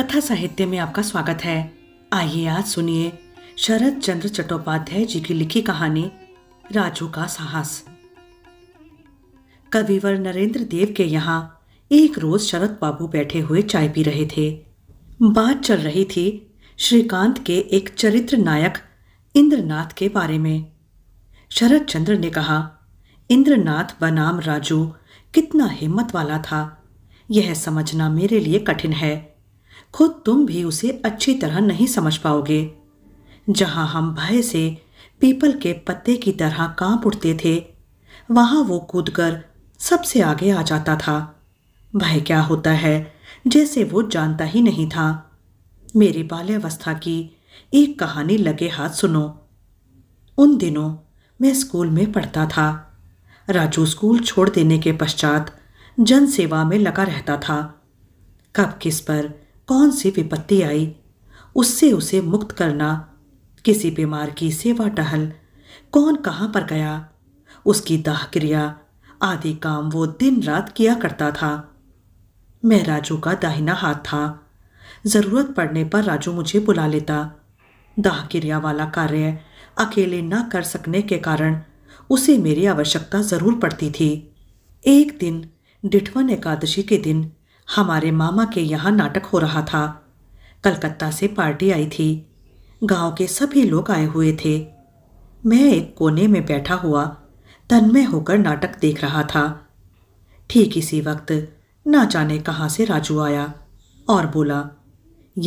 कथा साहित्य में आपका स्वागत है आइए आज सुनिए शरद चंद्र चट्टोपाध्याय जी की लिखी कहानी राजू का साहस कविवर नरेंद्र देव के यहाँ एक रोज शरद बाबू बैठे हुए चाय पी रहे थे बात चल रही थी श्रीकांत के एक चरित्र नायक इंद्रनाथ के बारे में शरद चंद्र ने कहा इंद्रनाथ बनाम राजू कितना हिम्मत वाला था यह समझना मेरे लिए कठिन है खुद तुम भी उसे अच्छी तरह नहीं समझ पाओगे जहां हम भय से पीपल के पत्ते की तरह कांप उठते थे वहां वो कूदकर सबसे आगे आ जाता था भय क्या होता है जैसे वो जानता ही नहीं था मेरी बाल्यावस्था की एक कहानी लगे हाथ सुनो उन दिनों मैं स्कूल में पढ़ता था राजू स्कूल छोड़ देने के पश्चात जन सेवा में लगा रहता था कब किस पर कौन सी विपत्ति आई उससे उसे मुक्त करना किसी बीमार की सेवा टहल कौन कहाँ पर गया उसकी दाह क्रिया आदि काम वो दिन रात किया करता था मैं राजू का दाहिना हाथ था ज़रूरत पड़ने पर राजू मुझे बुला लेता दाह क्रिया वाला कार्य अकेले ना कर सकने के कारण उसे मेरी आवश्यकता ज़रूर पड़ती थी एक दिन डिठवन एकादशी के दिन हमारे मामा के यहाँ नाटक हो रहा था कलकत्ता से पार्टी आई थी गांव के सभी लोग आए हुए थे मैं एक कोने में बैठा हुआ तन्मय होकर नाटक देख रहा था ठीक इसी वक्त ना जाने कहाँ से राजू आया और बोला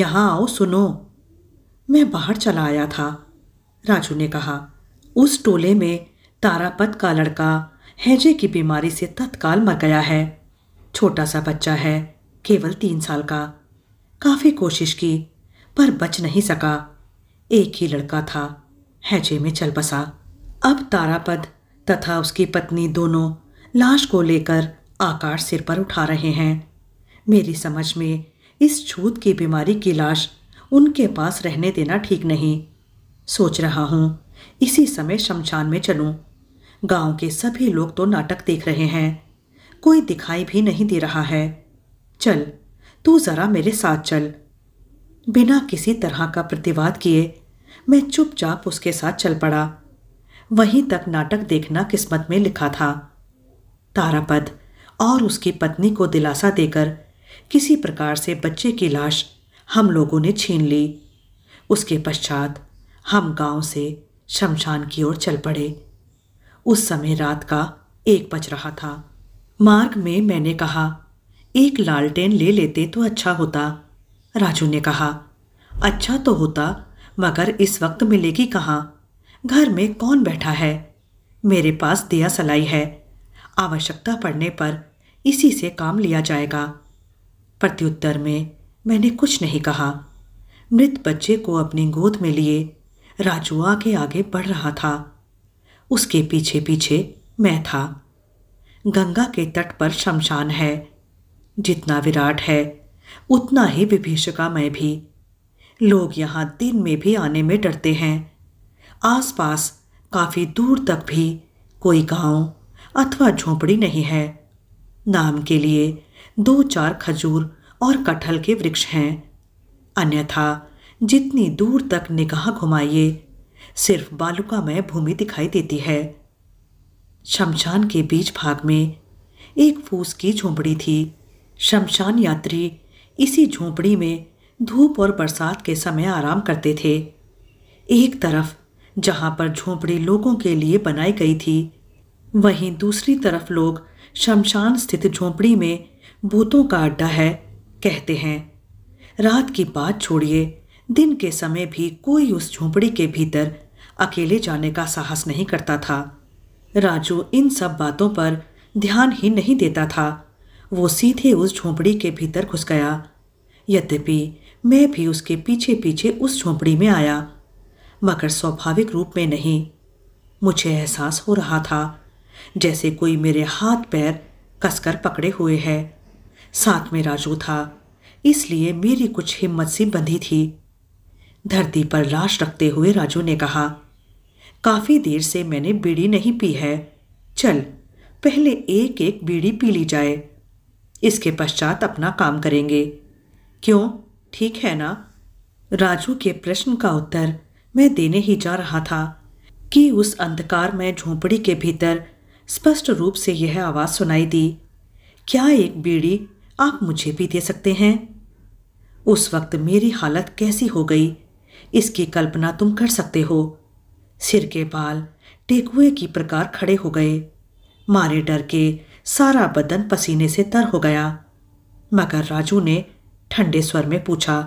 यहाँ आओ सुनो मैं बाहर चला आया था राजू ने कहा उस टोले में तारापत का लड़का हैजे की बीमारी से तत्काल मर गया है छोटा सा बच्चा है केवल तीन साल का काफ़ी कोशिश की पर बच नहीं सका एक ही लड़का था हैजे में चल बसा अब तारापद तथा उसकी पत्नी दोनों लाश को लेकर आकार सिर पर उठा रहे हैं मेरी समझ में इस छूत की बीमारी की लाश उनके पास रहने देना ठीक नहीं सोच रहा हूँ इसी समय शमशान में चलूँ गांव के सभी लोग तो नाटक देख रहे हैं कोई दिखाई भी नहीं दे रहा है चल तू जरा मेरे साथ चल बिना किसी तरह का प्रतिवाद किए मैं चुपचाप उसके साथ चल पड़ा वहीं तक नाटक देखना किस्मत में लिखा था तारापद और उसकी पत्नी को दिलासा देकर किसी प्रकार से बच्चे की लाश हम लोगों ने छीन ली उसके पश्चात हम गांव से शमशान की ओर चल पड़े उस समय रात का एक बज रहा था मार्ग में मैंने कहा एक लालटेन ले लेते तो अच्छा होता राजू ने कहा अच्छा तो होता मगर इस वक्त मिलेगी कहाँ घर में कौन बैठा है मेरे पास दिया सलाई है आवश्यकता पड़ने पर इसी से काम लिया जाएगा प्रत्युत्तर में मैंने कुछ नहीं कहा मृत बच्चे को अपनी गोद में लिए राजू आगे आगे बढ़ रहा था उसके पीछे पीछे मैं था गंगा के तट पर शमशान है जितना विराट है उतना ही मैं भी लोग यहाँ दिन में भी आने में डरते हैं आसपास काफ़ी दूर तक भी कोई गांव अथवा झोपड़ी नहीं है नाम के लिए दो चार खजूर और कटहल के वृक्ष हैं अन्यथा जितनी दूर तक निगाह घुमाइए सिर्फ बालुकामय भूमि दिखाई देती है शमशान के बीच भाग में एक फूस की झोंपड़ी थी शमशान यात्री इसी झोंपड़ी में धूप और बरसात के समय आराम करते थे एक तरफ जहाँ पर झोंपड़ी लोगों के लिए बनाई गई थी वहीं दूसरी तरफ लोग शमशान स्थित झोंपड़ी में भूतों का अड्डा है कहते हैं रात की बात छोड़िए दिन के समय भी कोई उस झोंपड़ी के भीतर अकेले जाने का साहस नहीं करता था राजू इन सब बातों पर ध्यान ही नहीं देता था वो सीधे उस झोंपड़ी के भीतर घुस गया यद्यपि मैं भी उसके पीछे पीछे उस झोंपड़ी में आया मगर स्वाभाविक रूप में नहीं मुझे एहसास हो रहा था जैसे कोई मेरे हाथ पैर कसकर पकड़े हुए है साथ में राजू था इसलिए मेरी कुछ हिम्मत सी बंधी थी धरती पर लाश रखते हुए राजू ने कहा काफ़ी देर से मैंने बीड़ी नहीं पी है चल पहले एक एक बीड़ी पी ली जाए इसके पश्चात अपना काम करेंगे क्यों ठीक है ना राजू के प्रश्न का उत्तर मैं देने ही जा रहा था कि उस अंधकार में झोंपड़ी के भीतर स्पष्ट रूप से यह आवाज़ सुनाई दी क्या एक बीड़ी आप मुझे भी दे सकते हैं उस वक्त मेरी हालत कैसी हो गई इसकी कल्पना तुम कर सकते हो सिर के बाल टेकुए की प्रकार खड़े हो गए मारे डर के सारा बदन पसीने से तर हो गया मगर राजू ने ठंडे स्वर में पूछा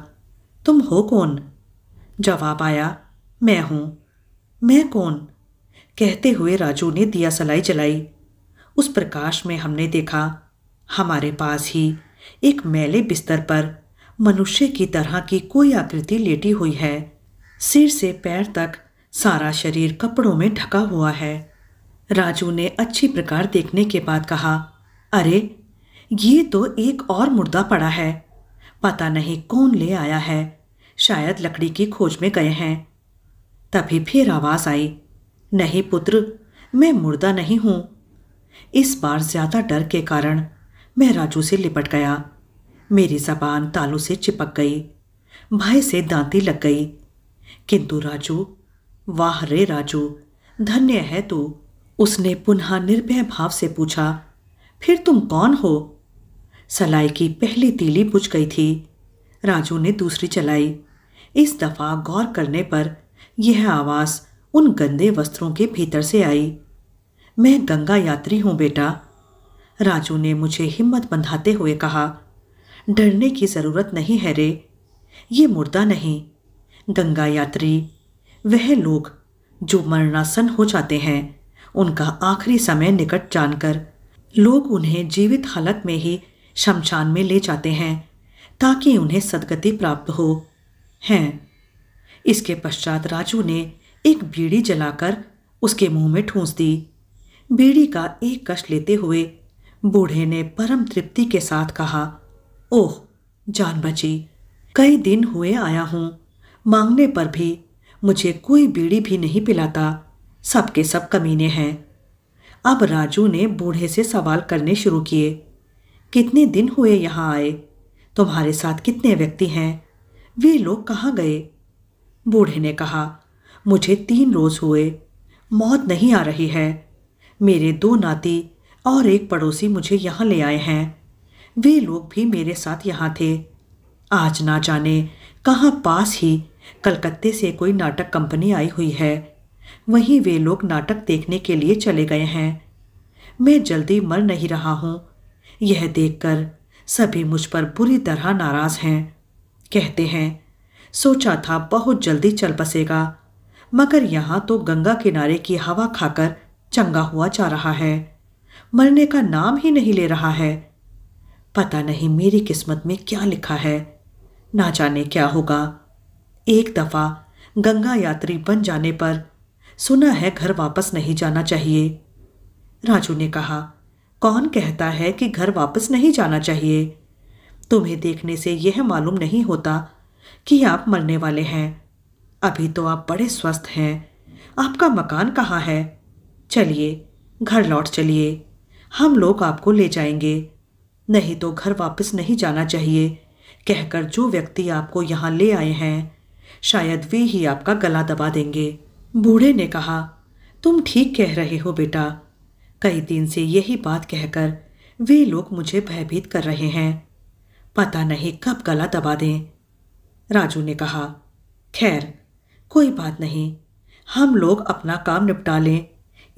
तुम हो कौन जवाब आया मैं हूं मैं कौन कहते हुए राजू ने दिया सलाई जलाई उस प्रकाश में हमने देखा हमारे पास ही एक मैले बिस्तर पर मनुष्य की तरह की कोई आकृति लेटी हुई है सिर से पैर तक सारा शरीर कपड़ों में ढका हुआ है राजू ने अच्छी प्रकार देखने के बाद कहा अरे ये तो एक और मुर्दा पड़ा है पता नहीं कौन ले आया है शायद लकड़ी की खोज में गए हैं तभी फिर आवाज़ आई नहीं पुत्र मैं मुर्दा नहीं हूं इस बार ज़्यादा डर के कारण मैं राजू से लिपट गया मेरी जबान तालों से चिपक गई भय से दांती लग गई किंतु राजू वाह रे राजू धन्य है तू उसने पुनः निर्भय भाव से पूछा फिर तुम कौन हो सलाई की पहली तीली बुझ गई थी राजू ने दूसरी चलाई इस दफ़ा गौर करने पर यह आवाज़ उन गंदे वस्त्रों के भीतर से आई मैं गंगा यात्री हूं बेटा राजू ने मुझे हिम्मत बंधाते हुए कहा डरने की ज़रूरत नहीं है रे ये मुर्दा नहीं गंगा यात्री वह लोग जो मरणासन हो जाते हैं उनका आखिरी समय निकट जानकर लोग उन्हें जीवित हालत में ही शमशान में ले जाते हैं ताकि उन्हें सदगति प्राप्त हो हैं इसके पश्चात राजू ने एक बीड़ी जलाकर उसके मुंह में ठूंस दी बीड़ी का एक कश लेते हुए बूढ़े ने परम तृप्ति के साथ कहा ओह जान बची कई दिन हुए आया हूँ मांगने पर भी मुझे कोई बीड़ी भी नहीं पिलाता सबके सब कमीने हैं अब राजू ने बूढ़े से सवाल करने शुरू किए कितने दिन हुए यहाँ आए तुम्हारे साथ कितने व्यक्ति हैं वे लोग कहाँ गए बूढ़े ने कहा मुझे तीन रोज़ हुए मौत नहीं आ रही है मेरे दो नाती और एक पड़ोसी मुझे यहाँ ले आए हैं वे लोग भी मेरे साथ यहाँ थे आज ना जाने कहाँ पास ही कलकत्ते से कोई नाटक कंपनी आई हुई है वहीं वे लोग नाटक देखने के लिए चले गए हैं मैं जल्दी मर नहीं रहा हूँ यह देखकर सभी मुझ पर बुरी तरह नाराज़ हैं कहते हैं सोचा था बहुत जल्दी चल बसेगा मगर यहाँ तो गंगा किनारे की हवा खाकर चंगा हुआ जा रहा है मरने का नाम ही नहीं ले रहा है पता नहीं मेरी किस्मत में क्या लिखा है ना जाने क्या होगा एक दफ़ा गंगा यात्री बन जाने पर सुना है घर वापस नहीं जाना चाहिए राजू ने कहा कौन कहता है कि घर वापस नहीं जाना चाहिए तुम्हें देखने से यह मालूम नहीं होता कि आप मरने वाले हैं अभी तो आप बड़े स्वस्थ हैं आपका मकान कहाँ है चलिए घर लौट चलिए हम लोग आपको ले जाएंगे नहीं तो घर वापस नहीं जाना चाहिए कहकर जो व्यक्ति आपको यहाँ ले आए हैं शायद वे ही आपका गला दबा देंगे बूढ़े ने कहा तुम ठीक कह रहे हो बेटा कई दिन से यही बात कहकर वे लोग मुझे भयभीत कर रहे हैं पता नहीं कब गला दबा दें राजू ने कहा खैर कोई बात नहीं हम लोग अपना काम निपटा लें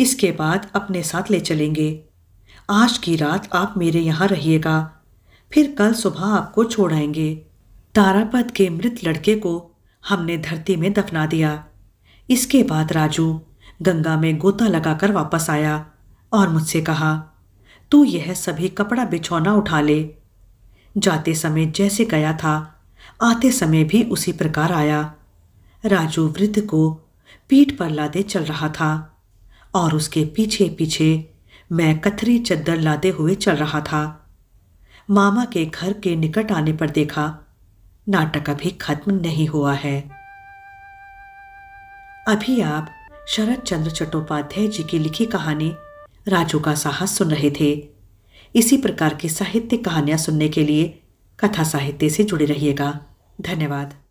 इसके बाद अपने साथ ले चलेंगे आज की रात आप मेरे यहाँ रहिएगा फिर कल सुबह आपको छोड़ आएंगे तारापद के मृत लड़के को हमने धरती में दफना दिया इसके बाद राजू गंगा में गोता लगाकर वापस आया और मुझसे कहा तू यह सभी कपड़ा बिछौना उठा ले जाते समय जैसे गया था आते समय भी उसी प्रकार आया राजू वृद्ध को पीठ पर लादे चल रहा था और उसके पीछे पीछे मैं कथरी चद्दर लादे हुए चल रहा था मामा के घर के निकट आने पर देखा नाटक अभी खत्म नहीं हुआ है अभी आप शरद चंद्र चट्टोपाध्याय जी की लिखी कहानी राजू का साहस सुन रहे थे इसी प्रकार की साहित्य कहानियां सुनने के लिए कथा साहित्य से जुड़े रहिएगा धन्यवाद